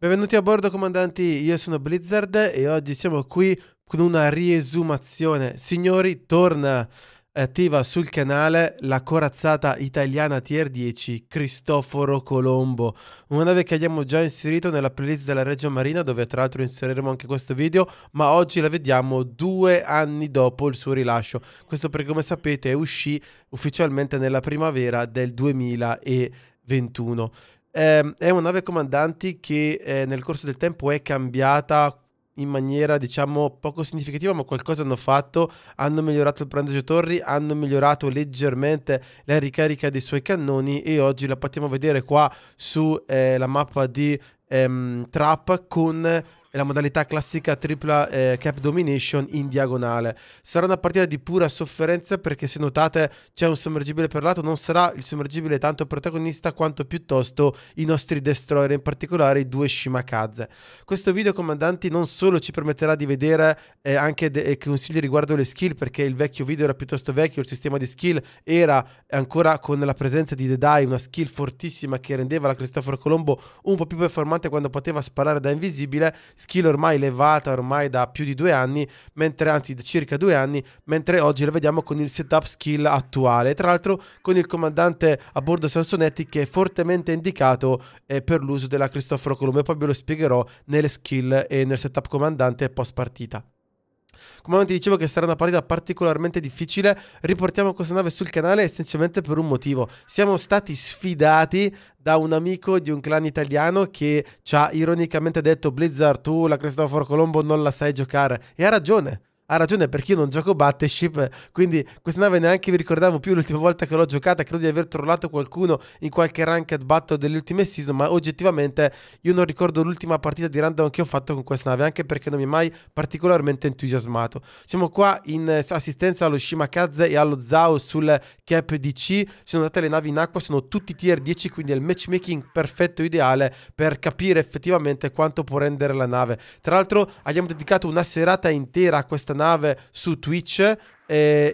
Benvenuti a bordo comandanti, io sono Blizzard e oggi siamo qui con una riesumazione. Signori, torna attiva sul canale la corazzata italiana Tier 10 Cristoforo Colombo, una nave che abbiamo già inserito nella playlist della Regia Marina dove tra l'altro inseriremo anche questo video, ma oggi la vediamo due anni dopo il suo rilascio, questo perché come sapete uscì ufficialmente nella primavera del 2021 eh, è una nave comandanti che eh, nel corso del tempo è cambiata in maniera diciamo poco significativa ma qualcosa hanno fatto hanno migliorato il pranzo torri hanno migliorato leggermente la ricarica dei suoi cannoni e oggi la possiamo vedere qua sulla eh, mappa di ehm, Trap con e la modalità classica tripla eh, cap domination in diagonale. Sarà una partita di pura sofferenza perché se notate c'è un sommergibile per lato, non sarà il sommergibile tanto protagonista quanto piuttosto i nostri destroyer, in particolare i due Shimakaze. Questo video comandanti non solo ci permetterà di vedere eh, anche eh, consigli riguardo le skill perché il vecchio video era piuttosto vecchio, il sistema di skill era ancora con la presenza di The Dai, una skill fortissima che rendeva la Cristoforo Colombo un po' più performante quando poteva sparare da invisibile, skill ormai levata ormai da più di due anni, mentre anzi da circa due anni, mentre oggi la vediamo con il setup skill attuale, tra l'altro con il comandante a bordo Sansonetti che è fortemente indicato eh, per l'uso della Cristoforo Colombo e poi ve lo spiegherò nelle skill e nel setup comandante post partita. Come ti dicevo che sarà una partita particolarmente difficile, riportiamo questa nave sul canale essenzialmente per un motivo. Siamo stati sfidati da un amico di un clan italiano che ci ha ironicamente detto Blizzard tu la Cristoforo Colombo non la sai giocare e ha ragione ha ragione perché io non gioco Battleship, quindi questa nave neanche vi ricordavo più l'ultima volta che l'ho giocata, credo di aver trollato qualcuno in qualche ranked battle delle ultime season, ma oggettivamente io non ricordo l'ultima partita di random che ho fatto con questa nave, anche perché non mi è mai particolarmente entusiasmato. Siamo qua in assistenza allo Shimakaze e allo Zao sul cap DC, sono andate le navi in acqua, sono tutti tier 10, quindi è il matchmaking perfetto ideale per capire effettivamente quanto può rendere la nave. Tra l'altro abbiamo dedicato una serata intera a questa nave nave su Twitch eh,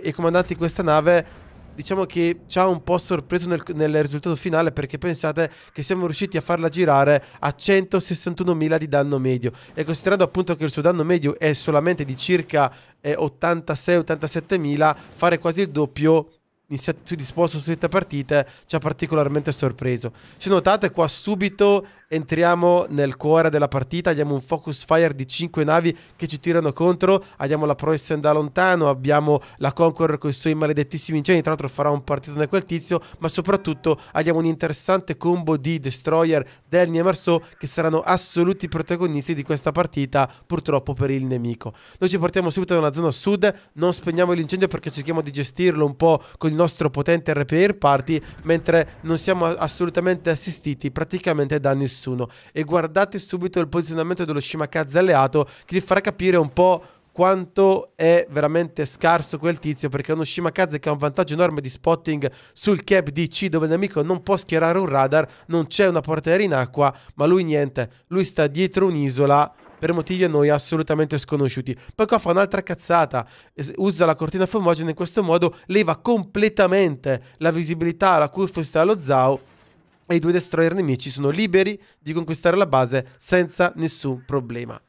e i comandanti di questa nave diciamo che ci ha un po' sorpreso nel, nel, risultato finale perché pensate che siamo riusciti a farla girare a 161.000 di danno medio e considerando appunto che il suo danno medio è solamente di circa eh, 86-87.000 fare quasi il doppio in set, disposto su 7 partite ci ha particolarmente sorpreso se notate qua subito entriamo nel cuore della partita, abbiamo un focus fire di 5 navi che ci tirano contro, abbiamo la Preußen da lontano, abbiamo la Conqueror con i suoi maledettissimi incendi, tra l'altro farà un partito da quel tizio, ma soprattutto abbiamo un interessante combo di Destroyer, Delny e Marceau che saranno assoluti protagonisti di questa partita, purtroppo per il nemico. Noi ci portiamo subito nella zona sud, non spegniamo l'incendio perché cerchiamo di gestirlo un po' con il nostro potente repair party, mentre non siamo assolutamente assistiti praticamente da nessuno nessuno. E guardate subito il posizionamento dello Shimakaze alleato che vi farà capire un po' quanto è veramente scarso quel tizio perché è uno Shimakaze che ha un vantaggio enorme di spotting sul cap di C dove il nemico non può schierare un radar, non c'è una porta aerea in acqua, ma lui niente, lui sta dietro un'isola per motivi a noi assolutamente sconosciuti. Poi qua fa un'altra cazzata, usa la cortina fumogena in questo modo, leva completamente la visibilità alla cui sta lo Zao e i due destroyer nemici sono liberi di conquistare la base senza nessun problema.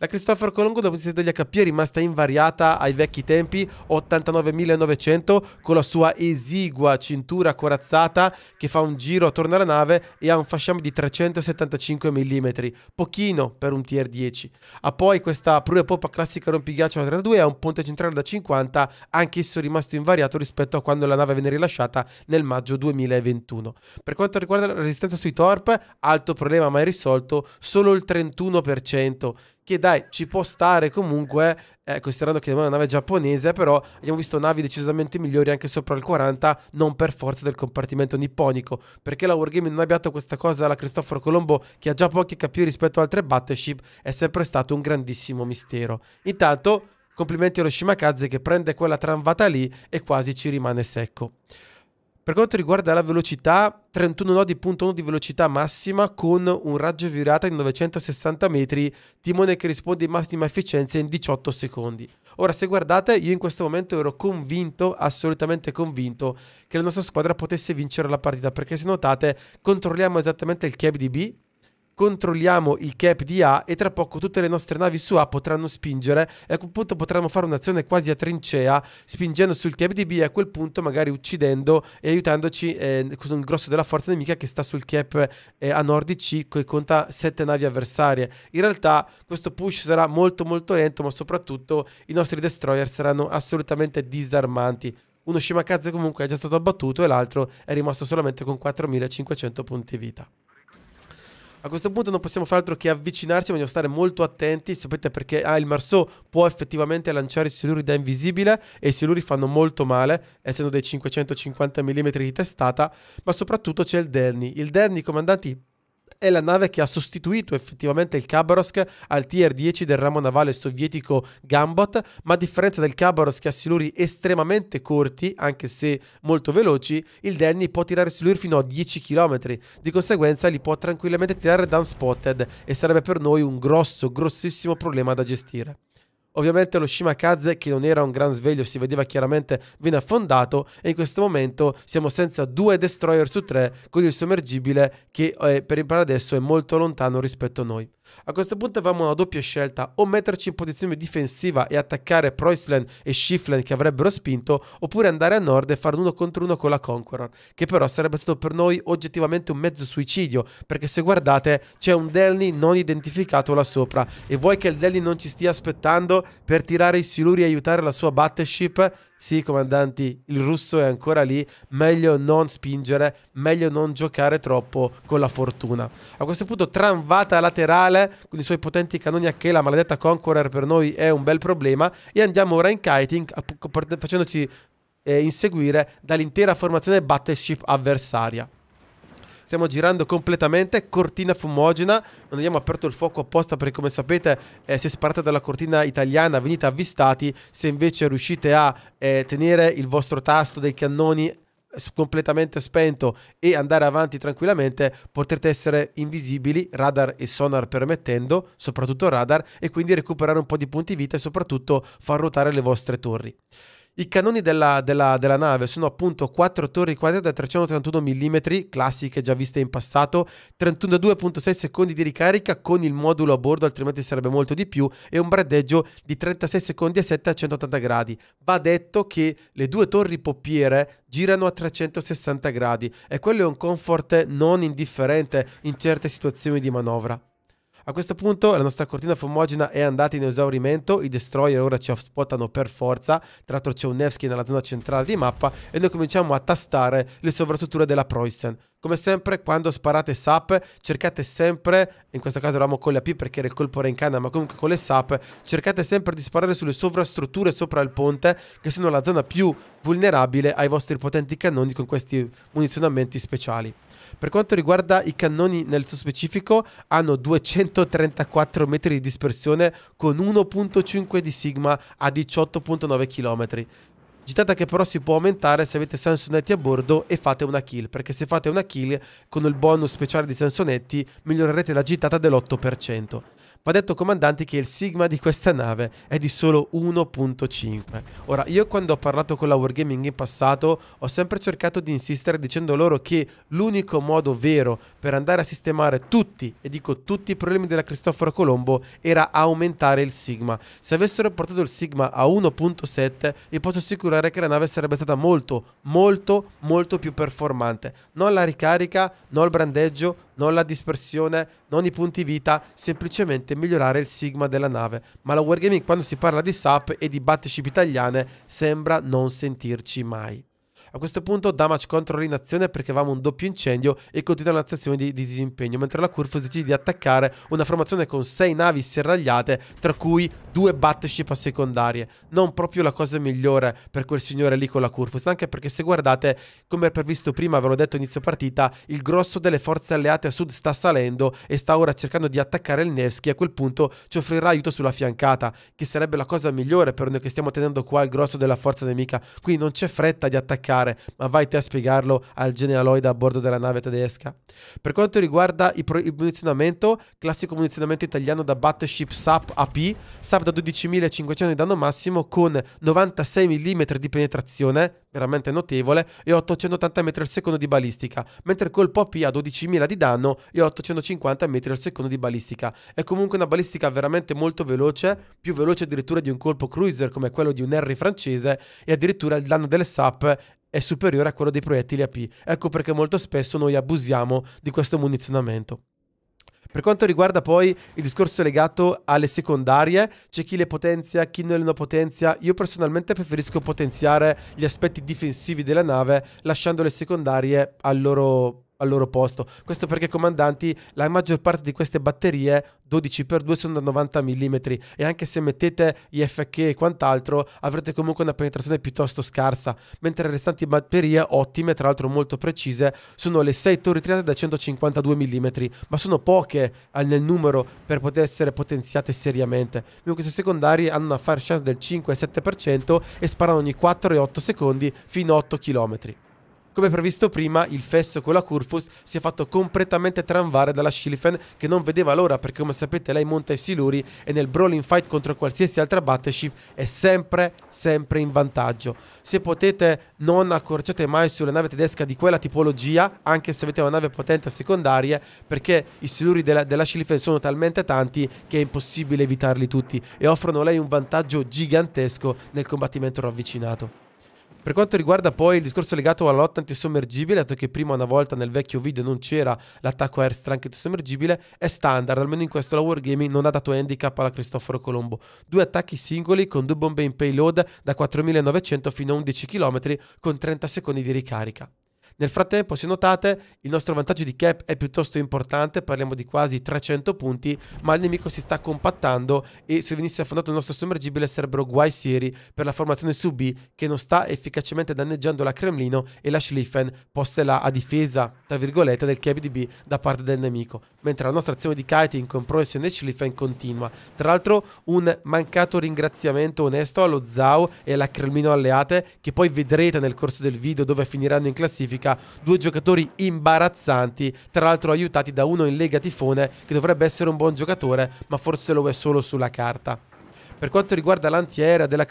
La Cristoforo Colombo dopo l'incidente degli HP è rimasta invariata ai vecchi tempi, 89.900, con la sua esigua cintura corazzata che fa un giro attorno alla nave e ha un fasciame di 375 mm, pochino per un tier 10. Ha poi questa poppa classica rompighiaccio da 32 e ha un ponte centrale da 50, anch'esso rimasto invariato rispetto a quando la nave venne rilasciata nel maggio 2021. Per quanto riguarda la resistenza sui torp, alto problema mai risolto, solo il 31% che dai, ci può stare comunque, eh, considerando che è una nave giapponese, però abbiamo visto navi decisamente migliori anche sopra il 40, non per forza del compartimento nipponico, perché la Wargaming non abbia dato questa cosa alla Cristoforo Colombo, che ha già pochi capi rispetto ad altre battleship, è sempre stato un grandissimo mistero. Intanto, complimenti allo Shimakaze che prende quella tramvata lì e quasi ci rimane secco. Per quanto riguarda la velocità, 31 nodi, 1 di velocità massima con un raggio virata di 960 metri, timone che risponde in massima efficienza in 18 secondi. Ora, se guardate, io in questo momento ero convinto, assolutamente convinto, che la nostra squadra potesse vincere la partita, perché se notate controlliamo esattamente il chiave di B, controlliamo il cap di A e tra poco tutte le nostre navi su A potranno spingere e a quel punto potremo fare un'azione quasi a trincea spingendo sul cap di B e a quel punto magari uccidendo e aiutandoci eh, con il grosso della forza nemica che sta sul cap eh, a nord di C che conta 7 navi avversarie. In realtà questo push sarà molto molto lento ma soprattutto i nostri destroyer saranno assolutamente disarmanti uno Shimakazze comunque è già stato abbattuto e l'altro è rimasto solamente con 4500 punti vita. A questo punto non possiamo fare altro che avvicinarci, vogliamo stare molto attenti, sapete perché ah, il Marceau può effettivamente lanciare i siluri da invisibile e i siluri fanno molto male, essendo dei 550 mm di testata, ma soprattutto c'è il Derni. Il Derni, comandanti, è la nave che ha sostituito effettivamente il Khabarovsk al tier 10 del ramo navale sovietico Gambot, ma a differenza del Khabarovsk che ha siluri estremamente corti, anche se molto veloci, il Danny può tirare siluri fino a 10 km, di conseguenza li può tranquillamente tirare da unspotted e sarebbe per noi un grosso, grossissimo problema da gestire. Ovviamente lo Shimakaze, che non era un gran sveglio, si vedeva chiaramente, viene affondato e in questo momento siamo senza due destroyer su tre con il sommergibile che eh, per imparare adesso è molto lontano rispetto a noi. A questo punto avevamo una doppia scelta, o metterci in posizione difensiva e attaccare Preußland e Schiffland che avrebbero spinto, oppure andare a nord e fare uno contro uno con la Conqueror, che però sarebbe stato per noi oggettivamente un mezzo suicidio, perché se guardate c'è un Delny non identificato là sopra, e vuoi che il Delny non ci stia aspettando per tirare i siluri e aiutare la sua battleship? Sì, comandanti, il russo è ancora lì, meglio non spingere, meglio non giocare troppo con la fortuna. A questo punto tramvata laterale con i suoi potenti cannoni a che la maledetta Conqueror per noi è un bel problema e andiamo ora in kiting facendoci eh, inseguire dall'intera formazione battleship avversaria. Stiamo girando completamente, cortina fumogena, non abbiamo aperto il fuoco apposta perché come sapete eh, se sparate dalla cortina italiana venite avvistati, se invece riuscite a eh, tenere il vostro tasto dei cannoni eh, completamente spento e andare avanti tranquillamente, potrete essere invisibili, radar e sonar permettendo, soprattutto radar, e quindi recuperare un po' di punti vita e soprattutto far ruotare le vostre torri. I cannoni della, della, della nave sono appunto 4 torri quadrate da 331 mm, classiche già viste in passato, 32.6 secondi di ricarica con il modulo a bordo, altrimenti sarebbe molto di più, e un braddeggio di 36 secondi a 7 a 180 gradi. Va detto che le due torri poppiere girano a 360 gradi e quello è un comfort non indifferente in certe situazioni di manovra. A questo punto la nostra cortina fumogena è andata in esaurimento, i destroyer ora ci spottano per forza, tra l'altro c'è un Nevsky nella zona centrale di mappa e noi cominciamo a tastare le sovrastrutture della Preußen. Come sempre quando sparate SAP cercate sempre, in questo caso eravamo con le AP perché era il colpo Rencana ma comunque con le SAP, cercate sempre di sparare sulle sovrastrutture sopra il ponte che sono la zona più vulnerabile ai vostri potenti cannoni con questi munizionamenti speciali. Per quanto riguarda i cannoni nel suo specifico, hanno 234 metri di dispersione con 1.5 di sigma a 18.9 km. Gittata che però si può aumentare se avete Sansonetti a bordo e fate una kill, perché se fate una kill con il bonus speciale di Sansonetti migliorerete la gittata dell'8%. Va detto comandanti che il sigma di questa nave è di solo 1.5. Ora, io quando ho parlato con la Wargaming in passato ho sempre cercato di insistere dicendo loro che l'unico modo vero per andare a sistemare tutti, e dico tutti i problemi della Cristoforo Colombo era aumentare il sigma. Se avessero portato il sigma a 1.7 vi posso assicurare che la nave sarebbe stata molto, molto, molto più performante. Non la ricarica, non il brandeggio, non la dispersione, non i punti vita, semplicemente sicuramente migliorare il sigma della nave, ma la Wargaming quando si parla di SAP e di battleship italiane sembra non sentirci mai. A questo punto damage control in azione perché avevamo un doppio incendio e continua l'azione di, di disimpegno, mentre la Curfus decide di attaccare una formazione con 6 navi serragliate, tra cui due battleship a secondarie. Non proprio la cosa migliore per quel signore lì con la Curfus, anche perché se guardate, come previsto prima, ve l'ho detto inizio partita, il grosso delle forze alleate a sud sta salendo e sta ora cercando di attaccare il Neschi. A quel punto ci offrirà aiuto sulla fiancata, che sarebbe la cosa migliore per noi che stiamo tenendo qua il grosso della forza nemica. Quindi non c'è fretta di attaccare, ma vai te a spiegarlo al genealoide a bordo della nave tedesca. Per quanto riguarda il, il munizionamento, classico munizionamento italiano da battleship SAP AP, SAP da 12.500 di danno massimo con 96 mm di penetrazione, veramente notevole, e 880 metri al secondo di balistica, mentre col POP ha 12.000 di danno e 850 metri al secondo di balistica. È comunque una balistica veramente molto veloce, più veloce addirittura di un colpo cruiser come quello di un Harry francese, e addirittura il danno delle SAP è superiore a quello dei proiettili AP. Ecco perché molto spesso noi abusiamo di questo munizionamento. Per quanto riguarda poi il discorso legato alle secondarie, c'è chi le potenzia, chi non le non potenzia. Io personalmente preferisco potenziare gli aspetti difensivi della nave lasciando le secondarie al loro al loro posto. Questo perché, comandanti, la maggior parte di queste batterie 12x2 sono da 90 mm e anche se mettete IFK e quant'altro avrete comunque una penetrazione piuttosto scarsa, mentre le restanti batterie ottime, tra l'altro molto precise, sono le 6 torri triate da 152 mm, ma sono poche nel numero per poter essere potenziate seriamente. Comunque queste secondarie hanno una fire chance del 5-7% e sparano ogni 4 8 secondi fino a 8 km. Come previsto prima, il fesso con la Kurfus si è fatto completamente tramvare dalla Schilfen che non vedeva l'ora perché come sapete lei monta i siluri e nel brawling fight contro qualsiasi altra battleship è sempre, sempre in vantaggio. Se potete non accorciate mai sulla nave tedesca di quella tipologia, anche se avete una nave potente a secondarie, perché i siluri della, della Schilfen sono talmente tanti che è impossibile evitarli tutti e offrono a lei un vantaggio gigantesco nel combattimento ravvicinato. Per quanto riguarda poi il discorso legato alla lotta antisommergibile, dato che prima una volta nel vecchio video non c'era l'attacco airstrike antisommergibile, è standard, almeno in questo la Wargaming non ha dato handicap alla Cristoforo Colombo. Due attacchi singoli con due bombe in payload da 4900 fino a 11 km con 30 secondi di ricarica. Nel frattempo, se notate, il nostro vantaggio di cap è piuttosto importante, parliamo di quasi 300 punti, ma il nemico si sta compattando e se venisse affondato il nostro sommergibile sarebbero guai seri per la formazione su B che non sta efficacemente danneggiando la Cremlino e la Schlieffen poste là a difesa, tra virgolette, del cap di B da parte del nemico, mentre la nostra azione di kiting con Pro e Schlieffen continua. Tra l'altro un mancato ringraziamento onesto allo Zao e alla Cremlino alleate che poi vedrete nel corso del video dove finiranno in classifica Luca, due giocatori imbarazzanti, tra l'altro aiutati da uno in Lega Tifone che dovrebbe essere un buon giocatore, ma forse lo è solo sulla carta. Per quanto riguarda l'antiaerea della,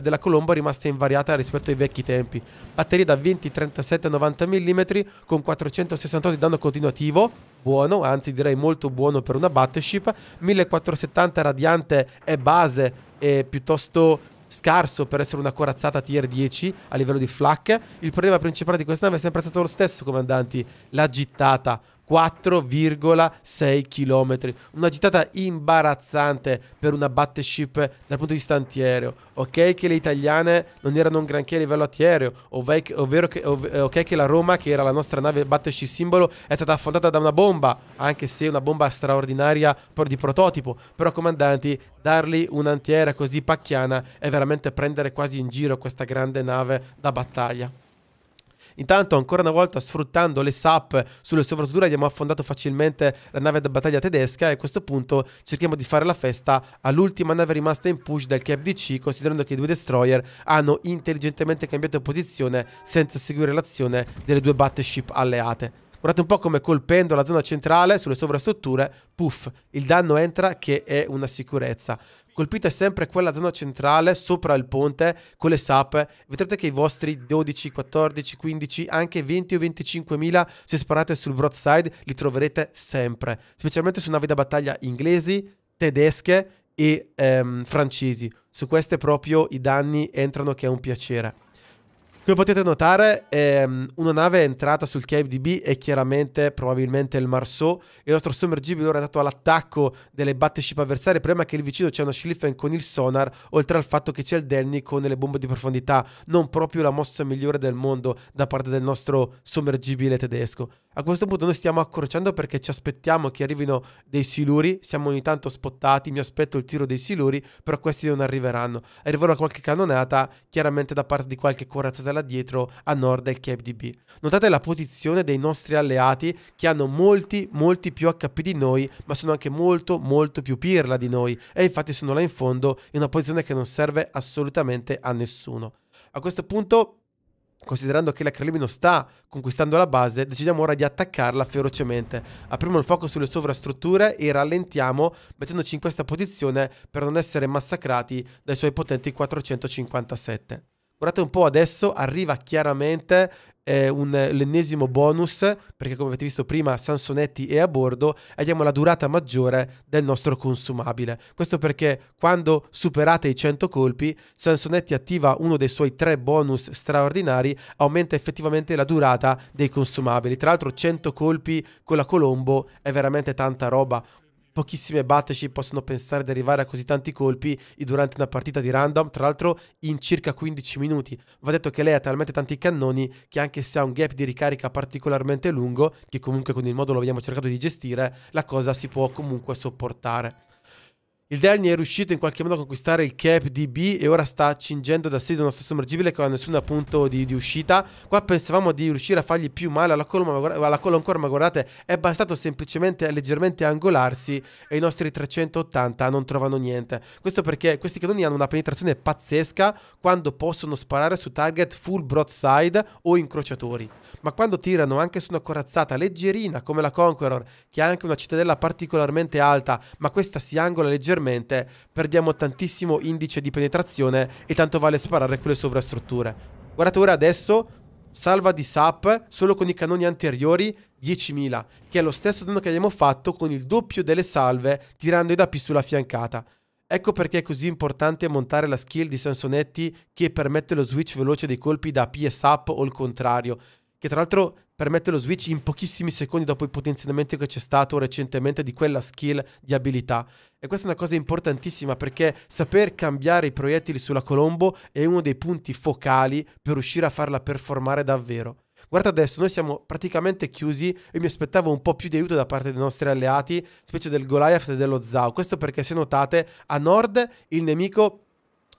della, Colombo è rimasta invariata rispetto ai vecchi tempi. Batteria da 20, 37, 90 mm con 468 di danno continuativo, buono, anzi direi molto buono per una battleship, 1470 radiante è base e piuttosto scarso per essere una corazzata tier 10 a livello di flak. Il problema principale di questa nave è sempre stato lo stesso, comandanti, la gittata. 4,6 km. Una gittata imbarazzante per una battleship dal punto di vista antiaereo. Ok che le italiane non erano un granché a livello antiaereo, ovvero che, ov eh, ok che la Roma, che era la nostra nave battleship simbolo, è stata affondata da una bomba, anche se una bomba straordinaria di prototipo. Però comandanti, dargli un'antiaerea così pacchiana è veramente prendere quasi in giro questa grande nave da battaglia. Intanto, ancora una volta, sfruttando le SAP sulle sovrastrutture, abbiamo affondato facilmente la nave da battaglia tedesca e a questo punto cerchiamo di fare la festa all'ultima nave rimasta in push del Cap DC, considerando che i due destroyer hanno intelligentemente cambiato posizione senza seguire l'azione delle due battleship alleate. Guardate un po' come colpendo la zona centrale sulle sovrastrutture, puff, il danno entra che è una sicurezza colpite sempre quella zona centrale sopra il ponte con le sape, vedrete che i vostri 12, 14, 15, anche 20 o 25 mila se sparate sul broadside li troverete sempre, specialmente su navi da battaglia inglesi, tedesche e ehm, francesi. Su queste proprio i danni entrano che è un piacere. Come potete notare, ehm, una nave è entrata sul KDB e chiaramente, probabilmente, il Marceau. Il nostro sommergibile ora è andato all'attacco delle battleship avversarie. Prima che lì vicino c'è una Schliffen con il sonar, oltre al fatto che c'è il Delny con le bombe di profondità. Non proprio la mossa migliore del mondo da parte del nostro sommergibile tedesco. A questo punto noi stiamo accorciando perché ci aspettiamo che arrivino dei siluri, siamo ogni tanto spottati, mi aspetto il tiro dei siluri, però questi non arriveranno. Arriverà qualche cannonata, chiaramente da parte di qualche corazzata là dietro a nord del Cape Notate la posizione dei nostri alleati che hanno molti, molti più HP di noi, ma sono anche molto, molto più pirla di noi e infatti sono là in fondo in una posizione che non serve assolutamente a nessuno. A questo punto Considerando che la Crelibino sta conquistando la base, decidiamo ora di attaccarla ferocemente. Apriamo il fuoco sulle sovrastrutture e rallentiamo mettendoci in questa posizione per non essere massacrati dai suoi potenti 457. Guardate un po' adesso, arriva chiaramente eh, un, l'ennesimo bonus, perché come avete visto prima Sansonetti è a bordo, e abbiamo la durata maggiore del nostro consumabile. Questo perché quando superate i 100 colpi, Sansonetti attiva uno dei suoi tre bonus straordinari, aumenta effettivamente la durata dei consumabili. Tra l'altro 100 colpi con la Colombo è veramente tanta roba, pochissime battleship possono pensare di arrivare a così tanti colpi durante una partita di random, tra l'altro in circa 15 minuti. Va detto che lei ha talmente tanti cannoni che anche se ha un gap di ricarica particolarmente lungo, che comunque con il modulo abbiamo cercato di gestire, la cosa si può comunque sopportare. Il Derni è riuscito in qualche modo a conquistare il cap di B e ora sta cingendo da sé di uno sommergibile che non ha nessun punto di, di, uscita. Qua pensavamo di riuscire a fargli più male alla colonna, ma, guarda, alla colonna ancora, ma guardate, è bastato semplicemente leggermente angolarsi e i nostri 380 non trovano niente. Questo perché questi cannoni hanno una penetrazione pazzesca quando possono sparare su target full broadside o incrociatori. Ma quando tirano anche su una corazzata leggerina come la Conqueror, che ha anche una cittadella particolarmente alta, ma questa si angola leggermente, ulteriormente, perdiamo tantissimo indice di penetrazione e tanto vale sparare con le sovrastrutture. Guardate ora adesso, salva di SAP solo con i cannoni anteriori 10.000, che è lo stesso danno che abbiamo fatto con il doppio delle salve tirando i dapi sulla fiancata. Ecco perché è così importante montare la skill di Sansonetti che permette lo switch veloce dei colpi da P e SAP o il contrario, che tra l'altro permette lo switch in pochissimi secondi dopo il potenziamento che c'è stato recentemente di quella skill di abilità. E questa è una cosa importantissima perché saper cambiare i proiettili sulla Colombo è uno dei punti focali per riuscire a farla performare davvero. Guarda adesso, noi siamo praticamente chiusi e mi aspettavo un po' più di aiuto da parte dei nostri alleati, specie del Goliath e dello Zao. Questo perché se notate, a nord il nemico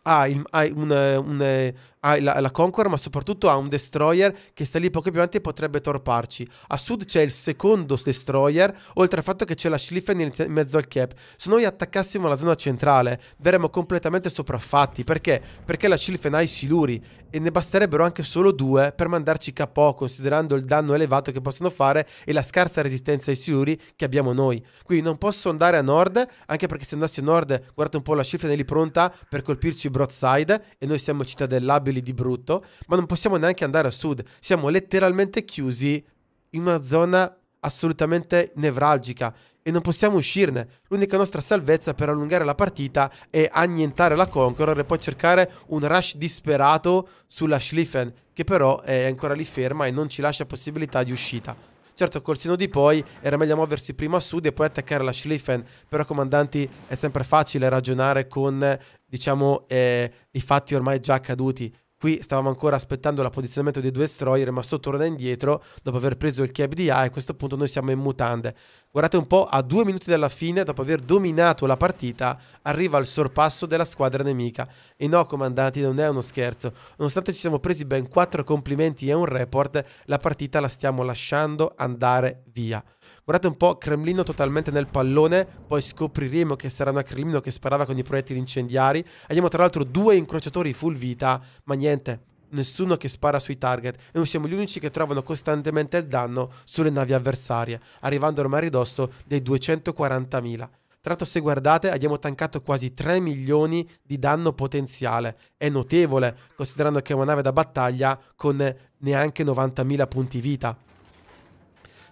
ha, il, ha un, eh, un, eh, ha la, la Conqueror, ma soprattutto ha un destroyer che sta lì poco più avanti e potrebbe torparci. A sud c'è il secondo destroyer, oltre al fatto che c'è la Schliffen in mezzo al cap. Se noi attaccassimo la zona centrale, verremmo completamente sopraffatti. Perché? Perché la Schliffen ha i siluri e ne basterebbero anche solo due per mandarci capo, considerando il danno elevato che possono fare e la scarsa resistenza ai siluri che abbiamo noi. Quindi non posso andare a nord, anche perché se andassi a nord, guardate un po' la Schliffen è lì pronta per colpirci broadside e noi siamo cittadellabili angoli di brutto, ma non possiamo neanche andare a sud. Siamo letteralmente chiusi in una zona assolutamente nevralgica e non possiamo uscirne. L'unica nostra salvezza per allungare la partita è annientare la Conqueror e poi cercare un rush disperato sulla Schlieffen, che però è ancora lì ferma e non ci lascia possibilità di uscita. Certo, col sino di poi era meglio muoversi prima a sud e poi attaccare la Schlieffen, però comandanti è sempre facile ragionare con, diciamo, eh, i fatti ormai già accaduti. Qui stavamo ancora aspettando l'apposizionamento dei due destroyer, ma sto torna indietro dopo aver preso il cap di A e a questo punto noi siamo in mutande. Guardate un po', a due minuti dalla fine, dopo aver dominato la partita, arriva il sorpasso della squadra nemica. E no, comandanti, non è uno scherzo. Nonostante ci siamo presi ben quattro complimenti e un report, la partita la stiamo lasciando andare via. Guardate un po', Cremlino totalmente nel pallone, poi scopriremo che sarà una Cremlino che sparava con i proiettili incendiari. Abbiamo tra l'altro due incrociatori full vita, ma niente, nessuno che spara sui target e noi siamo gli unici che trovano costantemente il danno sulle navi avversarie, arrivando ormai a ridosso dei 240.000. Tra l'altro se guardate abbiamo tancato quasi 3 milioni di danno potenziale, è notevole considerando che è una nave da battaglia con neanche 90.000 punti vita.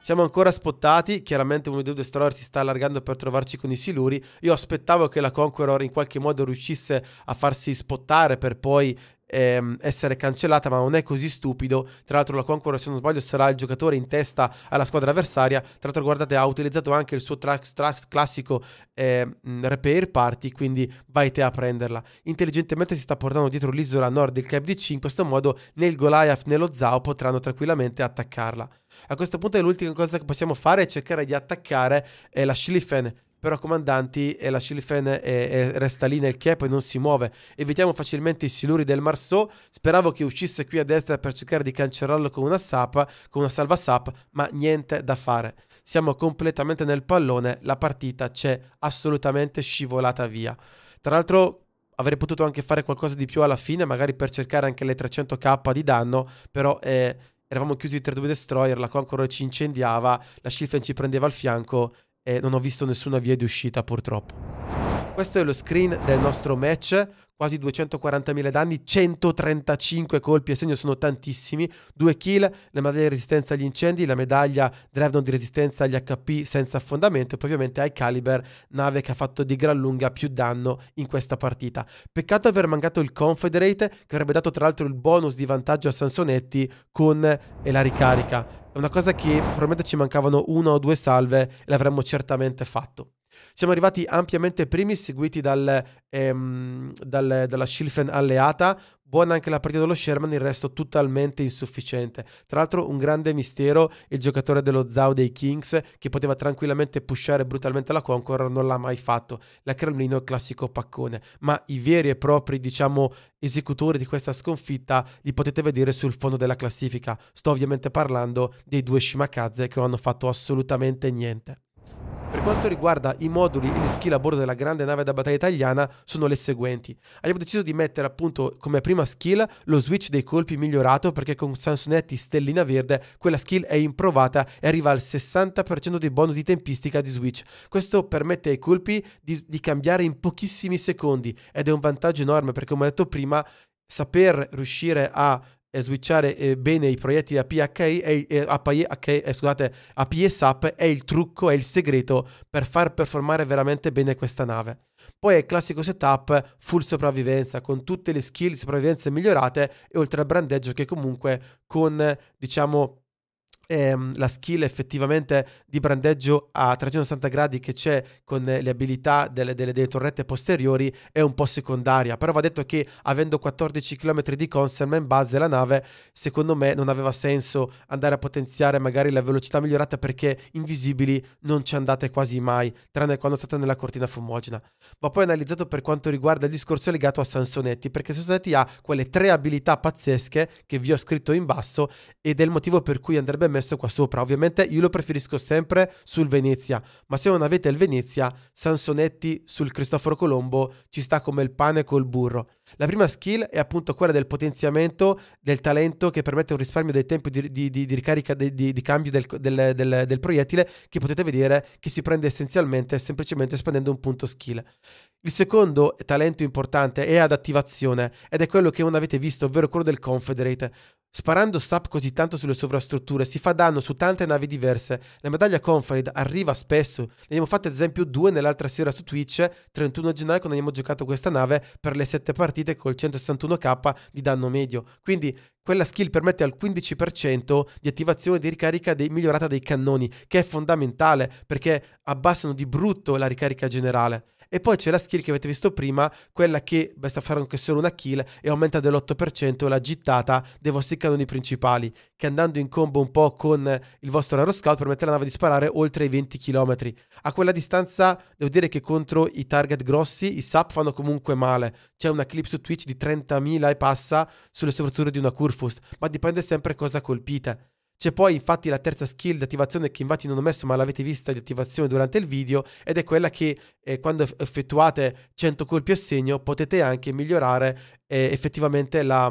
Siamo ancora spottati, chiaramente uno dei due Destroyer si sta allargando per trovarci con i Siluri. Io aspettavo che la Conqueror in qualche modo riuscisse a farsi spottare per poi ehm, essere cancellata, ma non è così stupido. Tra l'altro la Conqueror, se non sbaglio, sarà il giocatore in testa alla squadra avversaria. Tra l'altro guardate, ha utilizzato anche il suo track, track classico ehm, repair party, quindi vai te a prenderla. Intelligentemente si sta portando dietro l'isola nord del Cap di 5, in questo modo né il Goliath né lo Zao potranno tranquillamente attaccarla. A questo punto l'ultima cosa che possiamo fare è cercare di attaccare eh, la Schliffen però comandanti e eh, la Schilfen eh, eh, resta lì nel cap e non si muove. Evitiamo facilmente i siluri del Marceau, speravo che uscisse qui a destra per cercare di cancellarlo con una sap, con una salva sap, ma niente da fare. Siamo completamente nel pallone, la partita c'è assolutamente scivolata via. Tra l'altro avrei potuto anche fare qualcosa di più alla fine, magari per cercare anche le 300k di danno, però eh, eravamo chiusi tra due destroyer, la Conqueror ci incendiava, la Schilfen ci prendeva al fianco e non ho visto nessuna via di uscita purtroppo. Questo è lo screen del nostro match, quasi 240.000 danni, 135 colpi e segno, sono tantissimi, 2 kill, la medaglia di resistenza agli incendi, la medaglia Drevnon di resistenza agli HP senza affondamento e poi ovviamente High Caliber, nave che ha fatto di gran lunga più danno in questa partita. Peccato aver mancato il Confederate che avrebbe dato tra l'altro il bonus di vantaggio a Sansonetti con la ricarica è una cosa che probabilmente ci mancavano una o due salve e l'avremmo certamente fatto. Siamo arrivati ampiamente primi, seguiti dal, ehm, dal, dalla Schilfen alleata, buona anche la partita dello Sherman, il resto totalmente insufficiente. Tra l'altro un grande mistero, il giocatore dello Zau dei Kings che poteva tranquillamente pushare brutalmente la Concord, non l'ha mai fatto. La Cremlino è il classico paccone, ma i veri e propri, diciamo, esecutori di questa sconfitta li potete vedere sul fondo della classifica. Sto ovviamente parlando dei due Shimakaze che non hanno fatto assolutamente niente. Per quanto riguarda i moduli e gli skill a bordo della grande nave da battaglia italiana sono le seguenti. Abbiamo deciso di mettere appunto come prima skill lo switch dei colpi migliorato perché con Sansonetti Stellina Verde quella skill è improvata e arriva al 60% dei bonus di tempistica di switch. Questo permette ai colpi di, di cambiare in pochissimi secondi ed è un vantaggio enorme perché come ho detto prima saper riuscire a e switchare eh, bene i proiettili a PHI è, eh, a, PHI, eh, scusate, a PSAP è il trucco, è il segreto per far performare veramente bene questa nave. Poi è il classico setup full sopravvivenza con tutte le skill di sopravvivenza migliorate e oltre al brandeggio che comunque con diciamo ehm, la skill effettivamente di brandeggio a 360 gradi che c'è con le abilità delle, delle, delle, torrette posteriori è un po' secondaria, però va detto che avendo 14 km di conselma in base alla nave, secondo me non aveva senso andare a potenziare magari la velocità migliorata perché invisibili non ci andate quasi mai, tranne quando state nella cortina fumogena. Ma poi analizzato per quanto riguarda il discorso legato a Sansonetti, perché Sansonetti ha quelle tre abilità pazzesche che vi ho scritto in basso ed è il motivo per cui andrebbe meglio messo qua sopra. Ovviamente io lo preferisco sempre sul Venezia, ma se non avete il Venezia, Sansonetti sul Cristoforo Colombo ci sta come il pane col burro. La prima skill è appunto quella del potenziamento del talento che permette un risparmio dei tempi di, di, di, di ricarica di, cambio del, del, del, del proiettile che potete vedere che si prende essenzialmente semplicemente spendendo un punto skill. Il secondo talento importante è ad attivazione ed è quello che non avete visto, ovvero quello del Confederate. Sparando SAP così tanto sulle sovrastrutture si fa danno su tante navi diverse. La medaglia Conferid arriva spesso. Ne abbiamo fatte ad esempio due nell'altra sera su Twitch, 31 gennaio quando abbiamo giocato questa nave per le 7 partite col 161k di danno medio. Quindi quella skill permette al 15% di attivazione di ricarica dei, migliorata dei cannoni, che è fondamentale perché abbassano di brutto la ricarica generale. E poi c'è la skill che avete visto prima, quella che basta fare anche solo una kill e aumenta dell'8% la gittata dei vostri canoni principali, che andando in combo un po' con il vostro aeroscout permette alla nave di sparare oltre i 20 km. A quella distanza devo dire che contro i target grossi i SAP fanno comunque male. C'è una clip su Twitch di 30.000 e passa sulle strutture di una Kurfus, ma dipende sempre cosa colpite. C'è poi infatti la terza skill di attivazione che infatti non ho messo ma l'avete vista di attivazione durante il video ed è quella che eh, quando effettuate 100 colpi a segno potete anche migliorare eh, effettivamente la,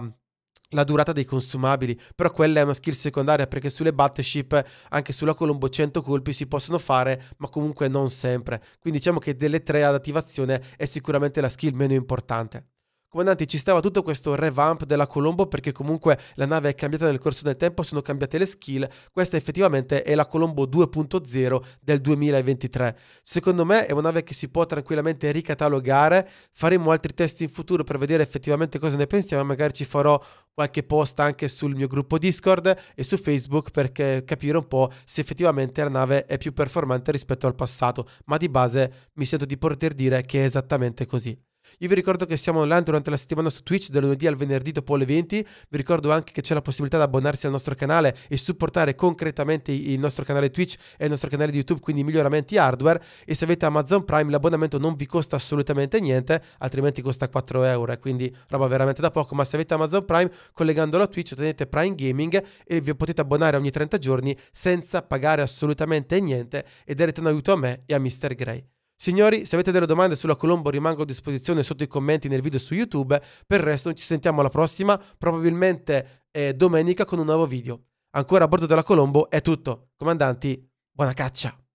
la durata dei consumabili, però quella è una skill secondaria perché sulle battleship, anche sulla Colombo 100 colpi si possono fare, ma comunque non sempre. Quindi diciamo che delle tre ad attivazione è sicuramente la skill meno importante. Comandanti, ci stava tutto questo revamp della Colombo perché comunque la nave è cambiata nel corso del tempo, sono cambiate le skill. Questa effettivamente è la Colombo 2.0 del 2023. Secondo me è una nave che si può tranquillamente ricatalogare. Faremo altri test in futuro per vedere effettivamente cosa ne pensiamo. Magari ci farò qualche post anche sul mio gruppo Discord e su Facebook per capire un po' se effettivamente la nave è più performante rispetto al passato, ma di base mi sento di poter dire che è esattamente così. Io vi ricordo che siamo online durante la settimana su Twitch, dal lunedì al venerdì dopo le 20. Vi ricordo anche che c'è la possibilità di abbonarsi al nostro canale e supportare concretamente il nostro canale Twitch e il nostro canale di YouTube, quindi miglioramenti hardware. E se avete Amazon Prime, l'abbonamento non vi costa assolutamente niente, altrimenti costa 4 euro, eh, quindi roba veramente da poco. Ma se avete Amazon Prime, collegandolo a Twitch ottenete Prime Gaming e vi potete abbonare ogni 30 giorni senza pagare assolutamente niente e darete un aiuto a me e a Mr. Gray. Signori, se avete delle domande sulla Colombo rimango a disposizione sotto i commenti nel video su YouTube. Per il resto ci sentiamo alla prossima, probabilmente eh, domenica con un nuovo video. Ancora a bordo della Colombo è tutto. Comandanti, buona caccia!